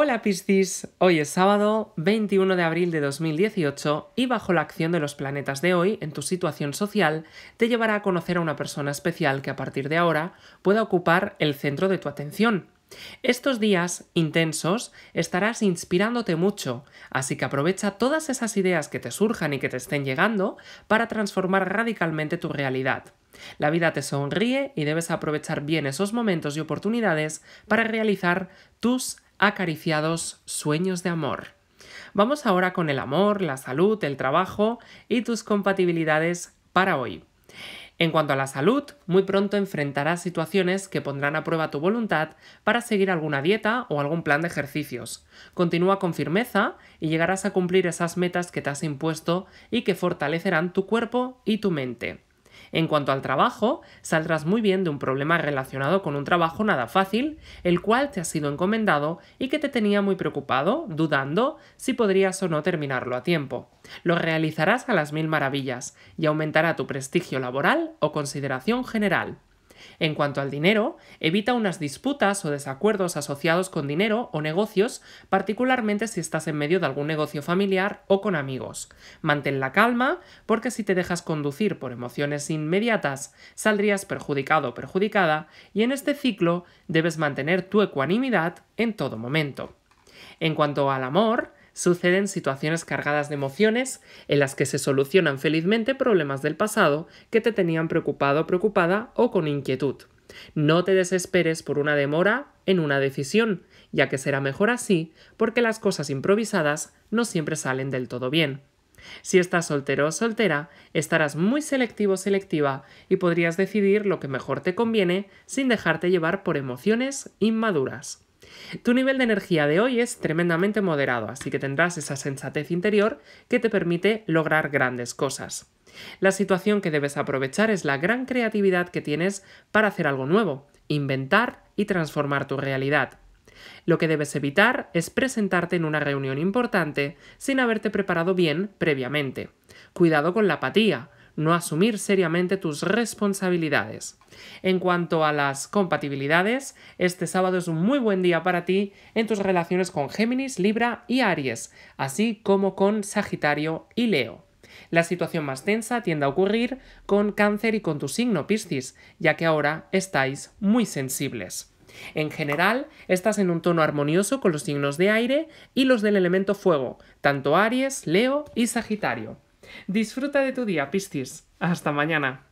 Hola Piscis, hoy es sábado 21 de abril de 2018 y bajo la acción de los planetas de hoy en tu situación social te llevará a conocer a una persona especial que a partir de ahora pueda ocupar el centro de tu atención. Estos días intensos estarás inspirándote mucho, así que aprovecha todas esas ideas que te surjan y que te estén llegando para transformar radicalmente tu realidad. La vida te sonríe y debes aprovechar bien esos momentos y oportunidades para realizar tus acariciados sueños de amor. Vamos ahora con el amor, la salud, el trabajo y tus compatibilidades para hoy. En cuanto a la salud, muy pronto enfrentarás situaciones que pondrán a prueba tu voluntad para seguir alguna dieta o algún plan de ejercicios. Continúa con firmeza y llegarás a cumplir esas metas que te has impuesto y que fortalecerán tu cuerpo y tu mente. En cuanto al trabajo, saldrás muy bien de un problema relacionado con un trabajo nada fácil, el cual te ha sido encomendado y que te tenía muy preocupado, dudando si podrías o no terminarlo a tiempo. Lo realizarás a las mil maravillas y aumentará tu prestigio laboral o consideración general. En cuanto al dinero, evita unas disputas o desacuerdos asociados con dinero o negocios, particularmente si estás en medio de algún negocio familiar o con amigos. Mantén la calma, porque si te dejas conducir por emociones inmediatas, saldrías perjudicado o perjudicada, y en este ciclo debes mantener tu ecuanimidad en todo momento. En cuanto al amor, suceden situaciones cargadas de emociones en las que se solucionan felizmente problemas del pasado que te tenían preocupado, o preocupada o con inquietud. No te desesperes por una demora en una decisión, ya que será mejor así porque las cosas improvisadas no siempre salen del todo bien. Si estás soltero o soltera, estarás muy selectivo o selectiva y podrías decidir lo que mejor te conviene sin dejarte llevar por emociones inmaduras. Tu nivel de energía de hoy es tremendamente moderado, así que tendrás esa sensatez interior que te permite lograr grandes cosas. La situación que debes aprovechar es la gran creatividad que tienes para hacer algo nuevo, inventar y transformar tu realidad. Lo que debes evitar es presentarte en una reunión importante sin haberte preparado bien previamente. Cuidado con la apatía, no asumir seriamente tus responsabilidades. En cuanto a las compatibilidades, este sábado es un muy buen día para ti en tus relaciones con Géminis, Libra y Aries, así como con Sagitario y Leo. La situación más tensa tiende a ocurrir con cáncer y con tu signo Piscis, ya que ahora estáis muy sensibles. En general, estás en un tono armonioso con los signos de aire y los del elemento fuego, tanto Aries, Leo y Sagitario. Disfruta de tu día, pistis! Hasta mañana.